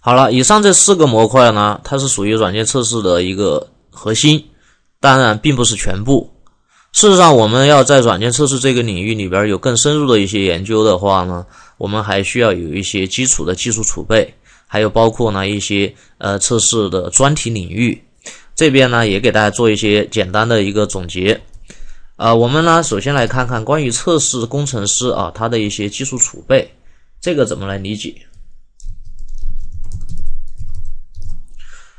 好了，以上这四个模块呢，它是属于软件测试的一个核心，当然并不是全部。事实上，我们要在软件测试这个领域里边有更深入的一些研究的话呢，我们还需要有一些基础的技术储备，还有包括呢一些呃测试的专题领域。这边呢也给大家做一些简单的一个总结。呃，我们呢首先来看看关于测试工程师啊他的一些技术储备，这个怎么来理解？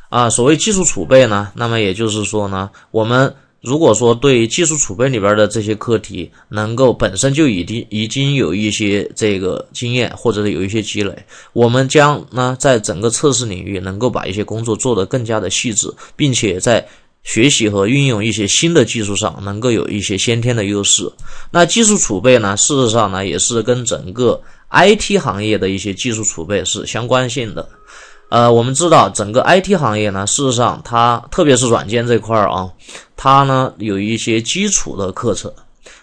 啊，所谓技术储备呢，那么也就是说呢，我们如果说对技术储备里边的这些课题能够本身就已经已经有一些这个经验，或者是有一些积累，我们将呢在整个测试领域能够把一些工作做得更加的细致，并且在学习和运用一些新的技术上能够有一些先天的优势。那技术储备呢，事实上呢也是跟整个 IT 行业的一些技术储备是相关性的。呃，我们知道整个 IT 行业呢，事实上它特别是软件这块儿啊，它呢有一些基础的课程。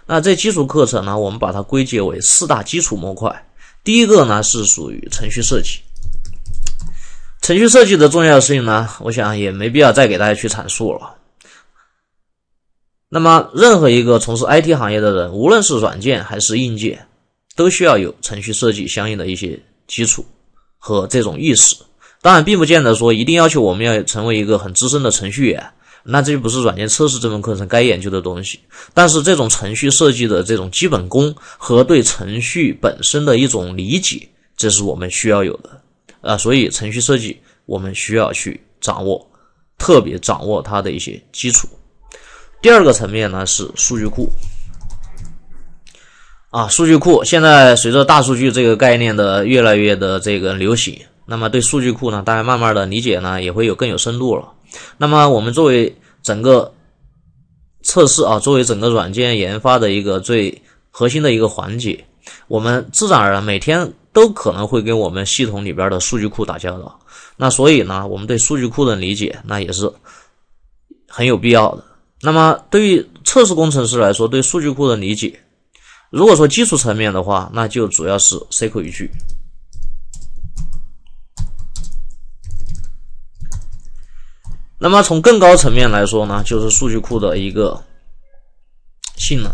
那这基础课程呢，我们把它归结为四大基础模块。第一个呢是属于程序设计。程序设计的重要性呢，我想也没必要再给大家去阐述了。那么，任何一个从事 IT 行业的人，无论是软件还是硬件，都需要有程序设计相应的一些基础和这种意识。当然，并不见得说一定要求我们要成为一个很资深的程序员，那这就不是软件测试这门课程该研究的东西。但是，这种程序设计的这种基本功和对程序本身的一种理解，这是我们需要有的啊。所以，程序设计我们需要去掌握，特别掌握它的一些基础。第二个层面呢是数据库啊，数据库现在随着大数据这个概念的越来越的这个流行。那么对数据库呢，大家慢慢的理解呢也会有更有深度了。那么我们作为整个测试啊，作为整个软件研发的一个最核心的一个环节，我们自然而然每天都可能会跟我们系统里边的数据库打交道。那所以呢，我们对数据库的理解那也是很有必要的。那么对于测试工程师来说，对数据库的理解，如果说基础层面的话，那就主要是 SQL 语句。那么从更高层面来说呢，就是数据库的一个性能。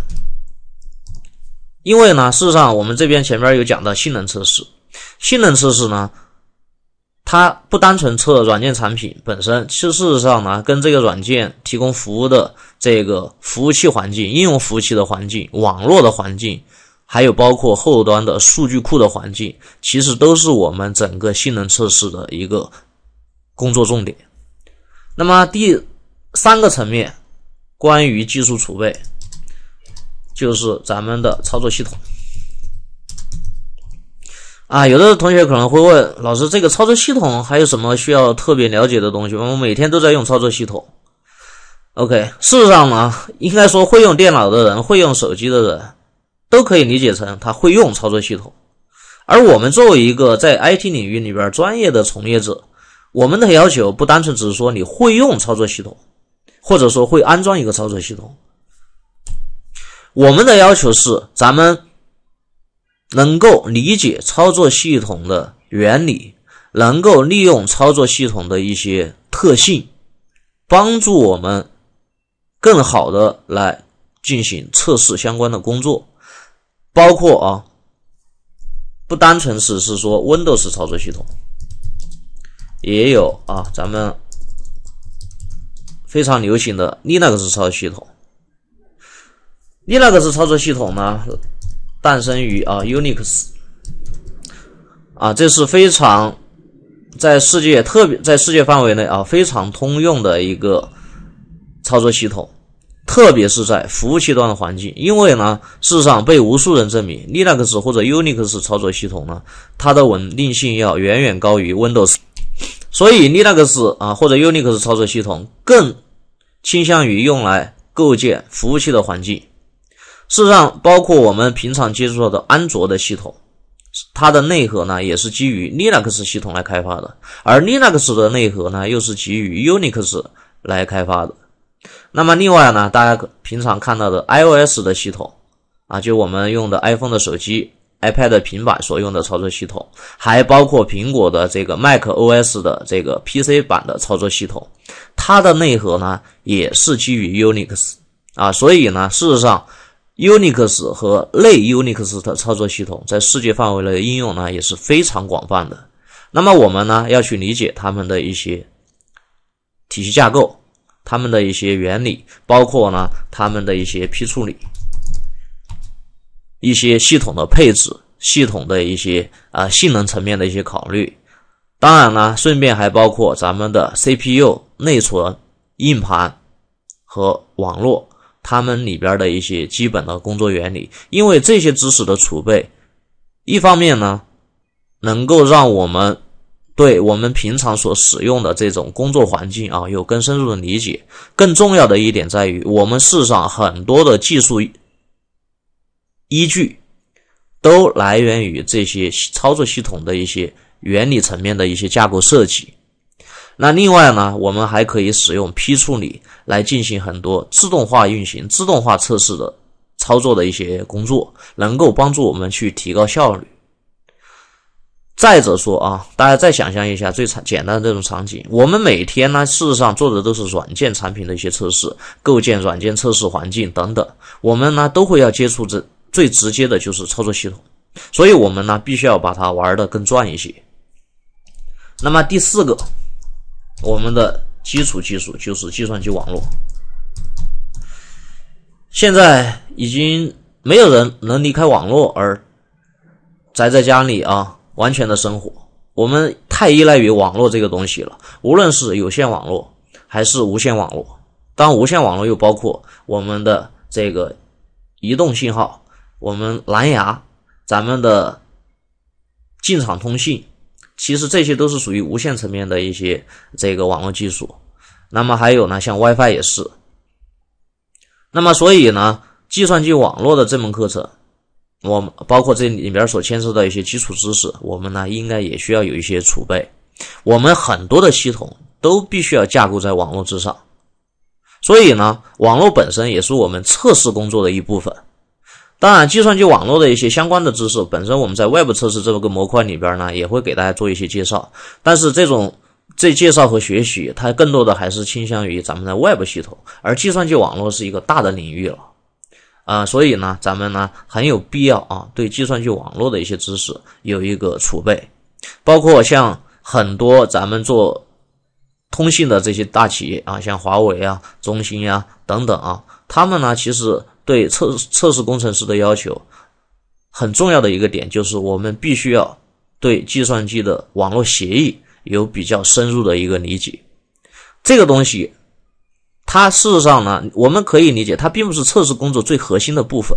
因为呢，事实上我们这边前面有讲到性能测试，性能测试呢，它不单纯测软件产品本身，其实事实上呢，跟这个软件提供服务的这个服务器环境、应用服务器的环境、网络的环境，还有包括后端的数据库的环境，其实都是我们整个性能测试的一个工作重点。那么第三个层面，关于技术储备，就是咱们的操作系统。啊，有的同学可能会问老师，这个操作系统还有什么需要特别了解的东西我们每天都在用操作系统。OK，事实上呢，应该说会用电脑的人，会用手机的人，都可以理解成他会用操作系统。而我们作为一个在 IT 领域里边专业的从业者。我们的要求不单纯只是说你会用操作系统，或者说会安装一个操作系统。我们的要求是咱们能够理解操作系统的原理，能够利用操作系统的一些特性，帮助我们更好的来进行测试相关的工作，包括啊，不单纯只是说 Windows 操作系统。也有啊，咱们非常流行的 Linux 操作系统。Linux 操作系统呢，诞生于啊 Unix，啊这是非常在世界特别在世界范围内啊非常通用的一个操作系统，特别是在服务器端的环境。因为呢，事实上被无数人证明，Linux 或者 Unix 操作系统呢，它的稳定性要远远高于 Windows。所以，Linux 啊或者 Unix 操作系统更倾向于用来构建服务器的环境。事实上，包括我们平常接触到的安卓的系统，它的内核呢也是基于 Linux 系统来开发的。而 Linux 的内核呢又是基于 Unix 来开发的。那么，另外呢，大家平常看到的 iOS 的系统啊，就我们用的 iPhone 的手机。iPad 平板所用的操作系统，还包括苹果的这个 Mac OS 的这个 PC 版的操作系统，它的内核呢也是基于 Unix 啊，所以呢，事实上 Unix 和类 Unix 的操作系统在世界范围内的应用呢也是非常广泛的。那么我们呢要去理解它们的一些体系架构，它们的一些原理，包括呢它们的一些批处理。一些系统的配置、系统的一些啊性能层面的一些考虑，当然呢，顺便还包括咱们的 CPU、内存、硬盘和网络，它们里边的一些基本的工作原理。因为这些知识的储备，一方面呢，能够让我们对我们平常所使用的这种工作环境啊有更深入的理解。更重要的一点在于，我们世上很多的技术。依据都来源于这些操作系统的一些原理层面的一些架构设计。那另外呢，我们还可以使用批处理来进行很多自动化运行、自动化测试的操作的一些工作，能够帮助我们去提高效率。再者说啊，大家再想象一下最常简单的这种场景，我们每天呢事实上做的都是软件产品的一些测试、构建软件测试环境等等，我们呢都会要接触这。最直接的就是操作系统，所以我们呢必须要把它玩的更转一些。那么第四个，我们的基础技术就是计算机网络。现在已经没有人能离开网络而宅在家里啊，完全的生活。我们太依赖于网络这个东西了，无论是有线网络还是无线网络。当无线网络又包括我们的这个移动信号。我们蓝牙，咱们的进场通信，其实这些都是属于无线层面的一些这个网络技术。那么还有呢，像 WiFi 也是。那么所以呢，计算机网络的这门课程，我们包括这里面所牵涉到一些基础知识，我们呢应该也需要有一些储备。我们很多的系统都必须要架构在网络之上，所以呢，网络本身也是我们测试工作的一部分。当然，计算机网络的一些相关的知识，本身我们在外部测试这个模块里边呢，也会给大家做一些介绍。但是这种这介绍和学习，它更多的还是倾向于咱们的外部系统，而计算机网络是一个大的领域了，啊，所以呢，咱们呢很有必要啊，对计算机网络的一些知识有一个储备，包括像很多咱们做通信的这些大企业啊，像华为啊、中兴呀等等啊，他们呢其实。对测测试工程师的要求很重要的一个点就是，我们必须要对计算机的网络协议有比较深入的一个理解。这个东西，它事实上呢，我们可以理解它并不是测试工作最核心的部分。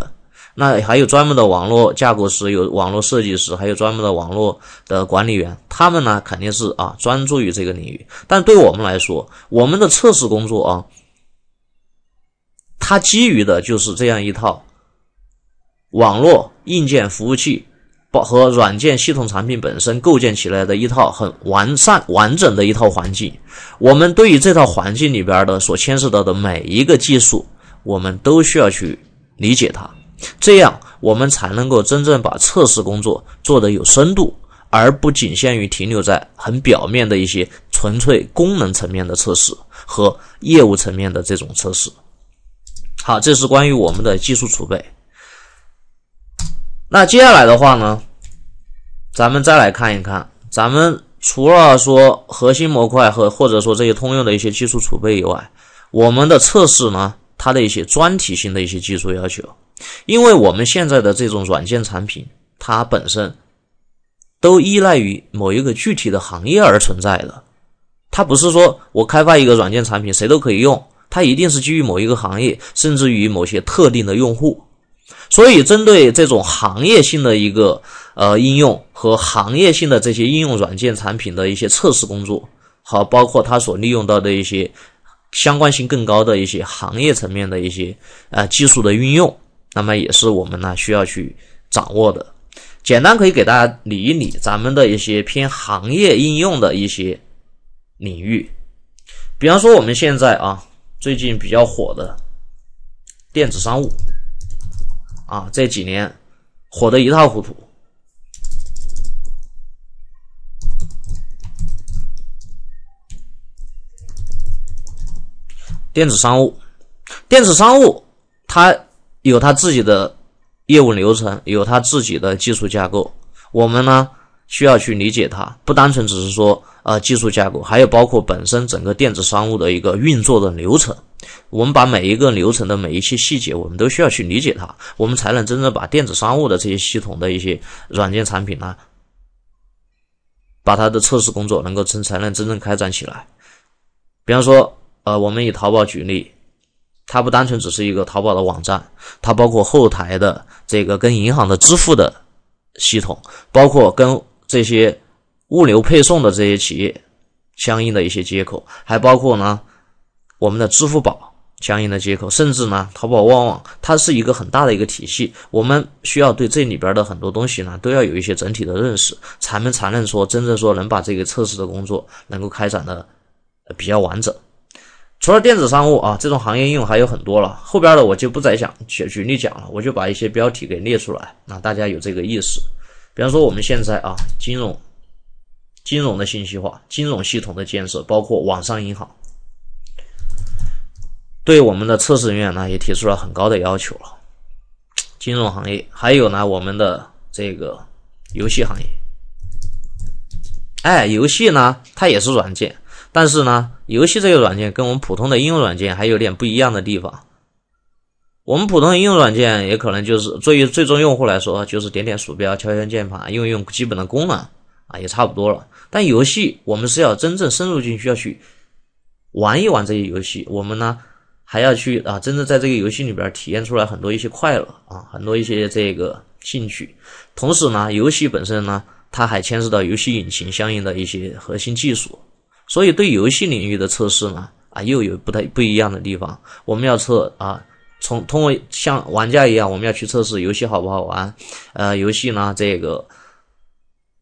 那还有专门的网络架构师、有网络设计师，还有专门的网络的管理员，他们呢肯定是啊专注于这个领域。但对我们来说，我们的测试工作啊。它基于的就是这样一套网络硬件、服务器包和软件系统产品本身构建起来的一套很完善、完整的一套环境。我们对于这套环境里边的所牵涉到的每一个技术，我们都需要去理解它，这样我们才能够真正把测试工作做得有深度，而不仅限于停留在很表面的一些纯粹功能层面的测试和业务层面的这种测试。好，这是关于我们的技术储备。那接下来的话呢，咱们再来看一看，咱们除了说核心模块和或者说这些通用的一些技术储备以外，我们的测试呢，它的一些专题性的一些技术要求，因为我们现在的这种软件产品，它本身都依赖于某一个具体的行业而存在的，它不是说我开发一个软件产品谁都可以用。它一定是基于某一个行业，甚至于某些特定的用户，所以针对这种行业性的一个呃应用和行业性的这些应用软件产品的一些测试工作，好，包括它所利用到的一些相关性更高的一些行业层面的一些呃技术的运用，那么也是我们呢需要去掌握的。简单可以给大家理一理咱们的一些偏行业应用的一些领域，比方说我们现在啊。最近比较火的电子商务啊，这几年火的一塌糊涂。电子商务，电子商务它有它自己的业务流程，有它自己的技术架构。我们呢？需要去理解它，不单纯只是说，呃，技术架构，还有包括本身整个电子商务的一个运作的流程。我们把每一个流程的每一些细节，我们都需要去理解它，我们才能真正把电子商务的这些系统的一些软件产品呢，把它的测试工作能够真才能真正开展起来。比方说，呃，我们以淘宝举例，它不单纯只是一个淘宝的网站，它包括后台的这个跟银行的支付的系统，包括跟这些物流配送的这些企业，相应的一些接口，还包括呢我们的支付宝相应的接口，甚至呢淘宝旺旺，它是一个很大的一个体系，我们需要对这里边的很多东西呢都要有一些整体的认识，咱们才能说真正说能把这个测试的工作能够开展的比较完整。除了电子商务啊这种行业应用还有很多了，后边的我就不再想举举例讲了，我就把一些标题给列出来，那大家有这个意识。比方说我们现在啊，金融、金融的信息化、金融系统的建设，包括网上银行，对我们的测试人员呢也提出了很高的要求了。金融行业还有呢，我们的这个游戏行业，哎，游戏呢它也是软件，但是呢，游戏这个软件跟我们普通的应用软件还有点不一样的地方。我们普通的应用软件也可能就是，对于最终用户来说，就是点点鼠标、敲敲键盘，用用基本的功能啊，也差不多了。但游戏我们是要真正深入进去，要去玩一玩这些游戏。我们呢，还要去啊，真正在这个游戏里边体验出来很多一些快乐啊，很多一些这个兴趣。同时呢，游戏本身呢，它还牵涉到游戏引擎相应的一些核心技术。所以对游戏领域的测试呢，啊，又有不太不一样的地方。我们要测啊。从通过像玩家一样，我们要去测试游戏好不好玩，呃，游戏呢这个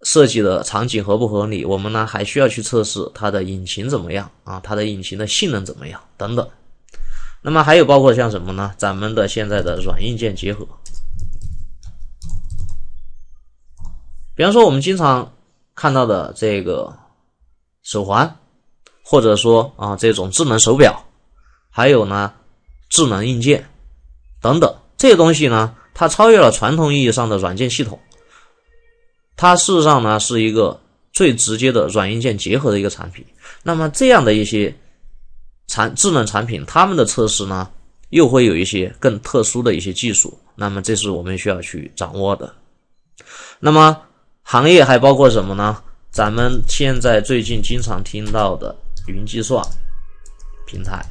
设计的场景合不合理？我们呢还需要去测试它的引擎怎么样啊，它的引擎的性能怎么样等等。那么还有包括像什么呢？咱们的现在的软硬件结合，比方说我们经常看到的这个手环，或者说啊这种智能手表，还有呢智能硬件。等等，这些东西呢，它超越了传统意义上的软件系统，它事实上呢是一个最直接的软硬件结合的一个产品。那么这样的一些产智能产品，它们的测试呢，又会有一些更特殊的一些技术。那么这是我们需要去掌握的。那么行业还包括什么呢？咱们现在最近经常听到的云计算平台。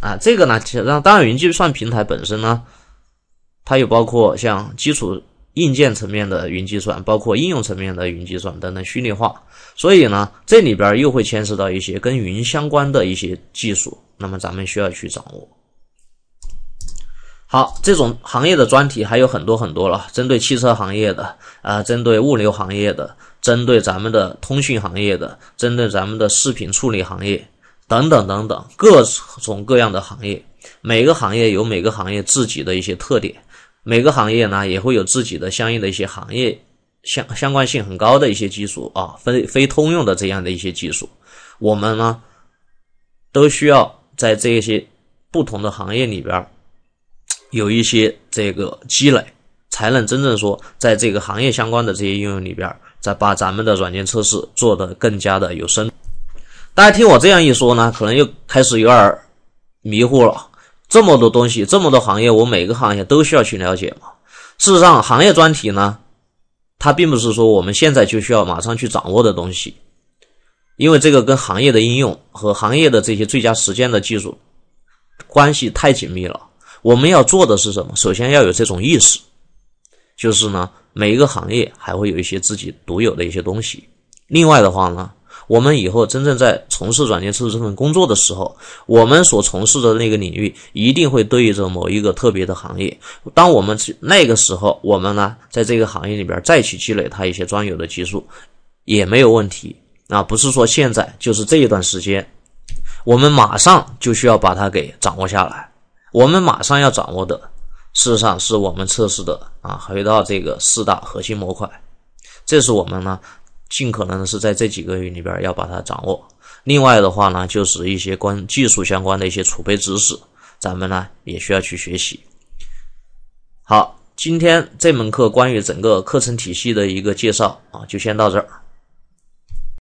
啊，这个呢，其实当然，云计算平台本身呢，它又包括像基础硬件层面的云计算，包括应用层面的云计算等等虚拟化，所以呢，这里边又会牵涉到一些跟云相关的一些技术，那么咱们需要去掌握。好，这种行业的专题还有很多很多了，针对汽车行业的，啊，针对物流行业的，针对咱们的通讯行业的，针对咱们的视频处理行业。等等等等，各种各样的行业，每个行业有每个行业自己的一些特点，每个行业呢也会有自己的相应的一些行业相相关性很高的一些技术啊，非非通用的这样的一些技术，我们呢都需要在这些不同的行业里边儿有一些这个积累，才能真正说在这个行业相关的这些应用里边儿，再把咱们的软件测试做得更加的有深。大家听我这样一说呢，可能又开始有点迷糊了。这么多东西，这么多行业，我每个行业都需要去了解嘛。事实上，行业专题呢，它并不是说我们现在就需要马上去掌握的东西，因为这个跟行业的应用和行业的这些最佳实践的技术关系太紧密了。我们要做的是什么？首先要有这种意识，就是呢，每一个行业还会有一些自己独有的一些东西。另外的话呢。我们以后真正在从事软件测试这份工作的时候，我们所从事的那个领域一定会对应着某一个特别的行业。当我们那个时候，我们呢在这个行业里边再去积累它一些专有的技术，也没有问题啊。不是说现在，就是这一段时间，我们马上就需要把它给掌握下来。我们马上要掌握的，事实上是我们测试的啊，回到这个四大核心模块，这是我们呢。尽可能的是在这几个月里边要把它掌握。另外的话呢，就是一些关技术相关的一些储备知识，咱们呢也需要去学习。好，今天这门课关于整个课程体系的一个介绍啊，就先到这儿。